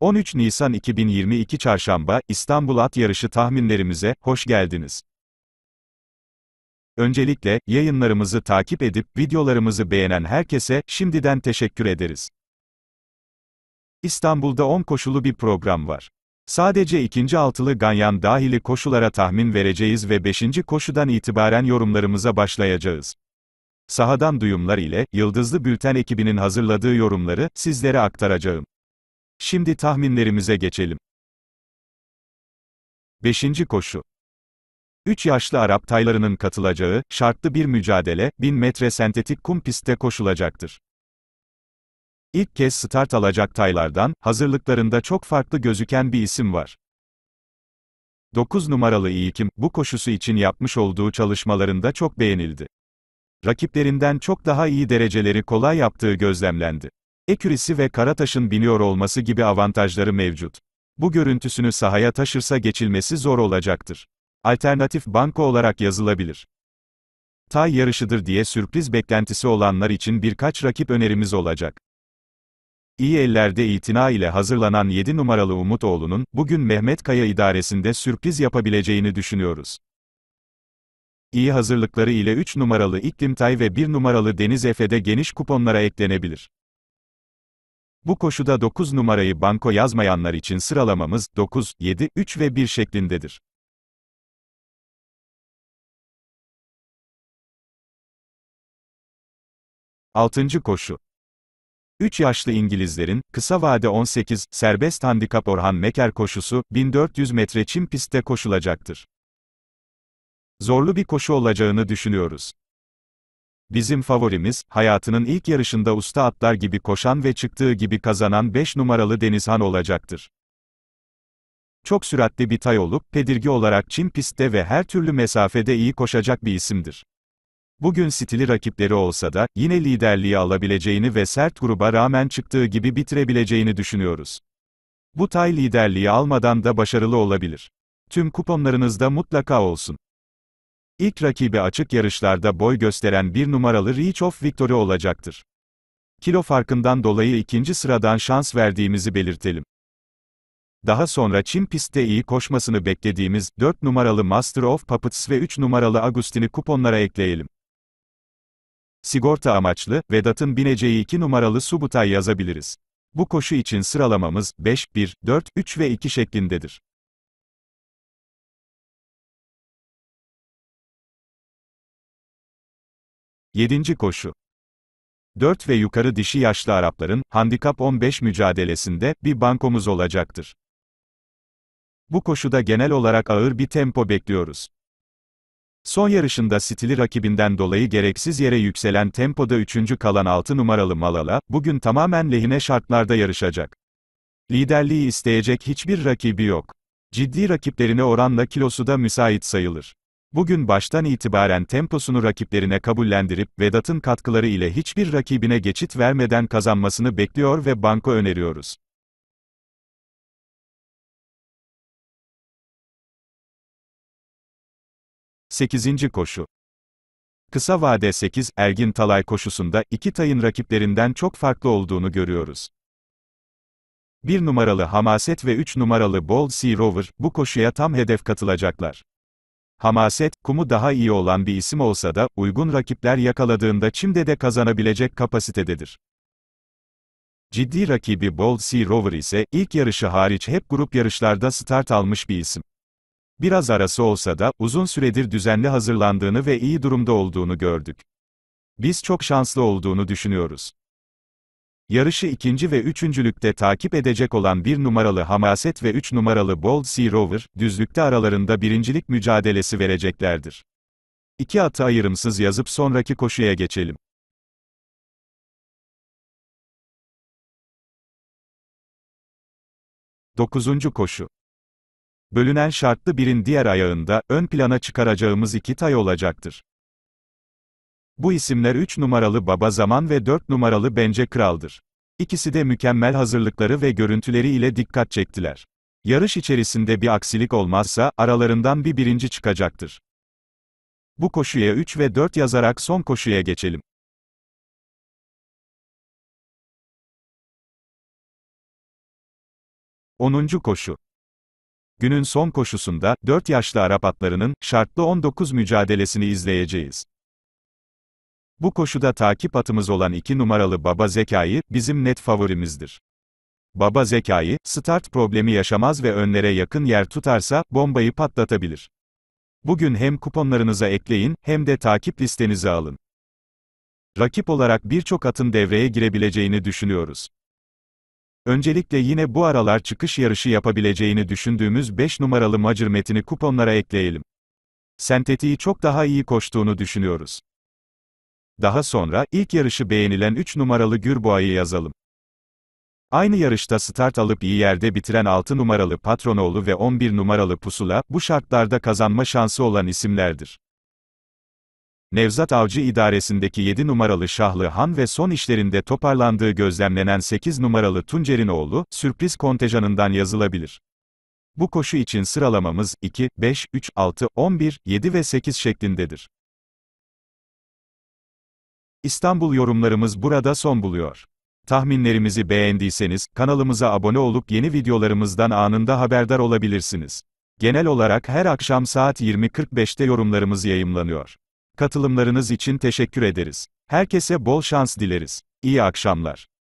13 Nisan 2022 Çarşamba, İstanbul At Yarışı tahminlerimize, hoş geldiniz. Öncelikle, yayınlarımızı takip edip, videolarımızı beğenen herkese, şimdiden teşekkür ederiz. İstanbul'da 10 koşulu bir program var. Sadece ikinci altılı ganyan dahili koşulara tahmin vereceğiz ve 5. koşudan itibaren yorumlarımıza başlayacağız. Sahadan duyumlar ile, Yıldızlı Bülten ekibinin hazırladığı yorumları, sizlere aktaracağım. Şimdi tahminlerimize geçelim. 5. koşu 3 yaşlı Arap taylarının katılacağı, şartlı bir mücadele, 1000 metre sentetik kum pistte koşulacaktır. İlk kez start alacak taylardan, hazırlıklarında çok farklı gözüken bir isim var. 9 numaralı İyikim, bu koşusu için yapmış olduğu çalışmalarında çok beğenildi. Rakiplerinden çok daha iyi dereceleri kolay yaptığı gözlemlendi. Ekürisi ve Kara Taşın biniyor olması gibi avantajları mevcut. Bu görüntüsünü sahaya taşırsa geçilmesi zor olacaktır. Alternatif banko olarak yazılabilir. Tay yarışıdır diye sürpriz beklentisi olanlar için birkaç rakip önerimiz olacak. İyi ellerde itina ile hazırlanan 7 numaralı Umutoğlu'nun, bugün Mehmet Kaya idaresinde sürpriz yapabileceğini düşünüyoruz. İyi hazırlıkları ile 3 numaralı İklim Tay ve 1 numaralı Deniz Efe'de geniş kuponlara eklenebilir. Bu koşuda 9 numarayı banko yazmayanlar için sıralamamız 9, 7, 3 ve 1 şeklindedir. Altıncı koşu. 3 yaşlı İngilizlerin, kısa vade 18, serbest handikap Orhan Meker koşusu, 1400 metre çim pistte koşulacaktır. Zorlu bir koşu olacağını düşünüyoruz. Bizim favorimiz, hayatının ilk yarışında usta atlar gibi koşan ve çıktığı gibi kazanan 5 numaralı Denizhan olacaktır. Çok süratli bir tay olup, pedirgi olarak Çin pistte ve her türlü mesafede iyi koşacak bir isimdir. Bugün stili rakipleri olsa da, yine liderliği alabileceğini ve sert gruba rağmen çıktığı gibi bitirebileceğini düşünüyoruz. Bu tay liderliği almadan da başarılı olabilir. Tüm kuponlarınızda mutlaka olsun. İlk rakibi açık yarışlarda boy gösteren bir numaralı Reach of Victory olacaktır. Kilo farkından dolayı ikinci sıradan şans verdiğimizi belirtelim. Daha sonra Çin pistte iyi koşmasını beklediğimiz 4 numaralı Master of Puppets ve 3 numaralı Agustin'i kuponlara ekleyelim. Sigorta amaçlı, Vedat'ın bineceği 2 numaralı Subutay yazabiliriz. Bu koşu için sıralamamız 5, 1, 4, 3 ve 2 şeklindedir. 7. Koşu 4 ve yukarı dişi yaşlı Arapların, Handikap 15 mücadelesinde, bir bankomuz olacaktır. Bu koşuda genel olarak ağır bir tempo bekliyoruz. Son yarışında stili rakibinden dolayı gereksiz yere yükselen tempoda 3. kalan 6 numaralı Malala, bugün tamamen lehine şartlarda yarışacak. Liderliği isteyecek hiçbir rakibi yok. Ciddi rakiplerine oranla kilosu da müsait sayılır. Bugün baştan itibaren temposunu rakiplerine kabullendirip Vedat'ın katkıları ile hiçbir rakibine geçit vermeden kazanmasını bekliyor ve banko öneriyoruz. Sekizinci koşu Kısa vade 8, Ergin Talay koşusunda iki tayın rakiplerinden çok farklı olduğunu görüyoruz. 1 numaralı Hamaset ve 3 numaralı Bold Sea Rover, bu koşuya tam hedef katılacaklar. Hamaset, kumu daha iyi olan bir isim olsa da, uygun rakipler yakaladığında Çim'de de kazanabilecek kapasitededir. Ciddi rakibi Bold Sea Rover ise, ilk yarışı hariç hep grup yarışlarda start almış bir isim. Biraz arası olsa da, uzun süredir düzenli hazırlandığını ve iyi durumda olduğunu gördük. Biz çok şanslı olduğunu düşünüyoruz. Yarışı ikinci ve üçüncülükte takip edecek olan bir numaralı Hamaset ve üç numaralı Bold Sea Rover, düzlükte aralarında birincilik mücadelesi vereceklerdir. İki atı ayrımsız yazıp sonraki koşuya geçelim. Dokuzuncu koşu. Bölünen şartlı birin diğer ayağında, ön plana çıkaracağımız iki tay olacaktır. Bu isimler 3 numaralı Baba Zaman ve 4 numaralı Bence Kral'dır. İkisi de mükemmel hazırlıkları ve görüntüleri ile dikkat çektiler. Yarış içerisinde bir aksilik olmazsa aralarından bir birinci çıkacaktır. Bu koşuya 3 ve 4 yazarak son koşuya geçelim. Onuncu koşu. Günün son koşusunda, 4 yaşlı Arap atlarının, şartlı 19 mücadelesini izleyeceğiz. Bu koşuda takip atımız olan 2 numaralı Baba Zekayı bizim net favorimizdir. Baba Zekayı start problemi yaşamaz ve önlere yakın yer tutarsa, bombayı patlatabilir. Bugün hem kuponlarınıza ekleyin, hem de takip listenizi alın. Rakip olarak birçok atın devreye girebileceğini düşünüyoruz. Öncelikle yine bu aralar çıkış yarışı yapabileceğini düşündüğümüz 5 numaralı Macir Metin'i kuponlara ekleyelim. Sentetiği çok daha iyi koştuğunu düşünüyoruz. Daha sonra, ilk yarışı beğenilen 3 numaralı Gürboğa'yı yazalım. Aynı yarışta start alıp iyi yerde bitiren 6 numaralı Patronoğlu ve 11 numaralı Pusula, bu şartlarda kazanma şansı olan isimlerdir. Nevzat Avcı idaresindeki 7 numaralı Şahlı Han ve son işlerinde toparlandığı gözlemlenen 8 numaralı Tuncer'in oğlu, sürpriz kontenjanından yazılabilir. Bu koşu için sıralamamız 2, 5, 3, 6, 11, 7 ve 8 şeklindedir. İstanbul yorumlarımız burada son buluyor. Tahminlerimizi beğendiyseniz, kanalımıza abone olup yeni videolarımızdan anında haberdar olabilirsiniz. Genel olarak her akşam saat 20.45'te yorumlarımız yayımlanıyor. Katılımlarınız için teşekkür ederiz. Herkese bol şans dileriz. İyi akşamlar.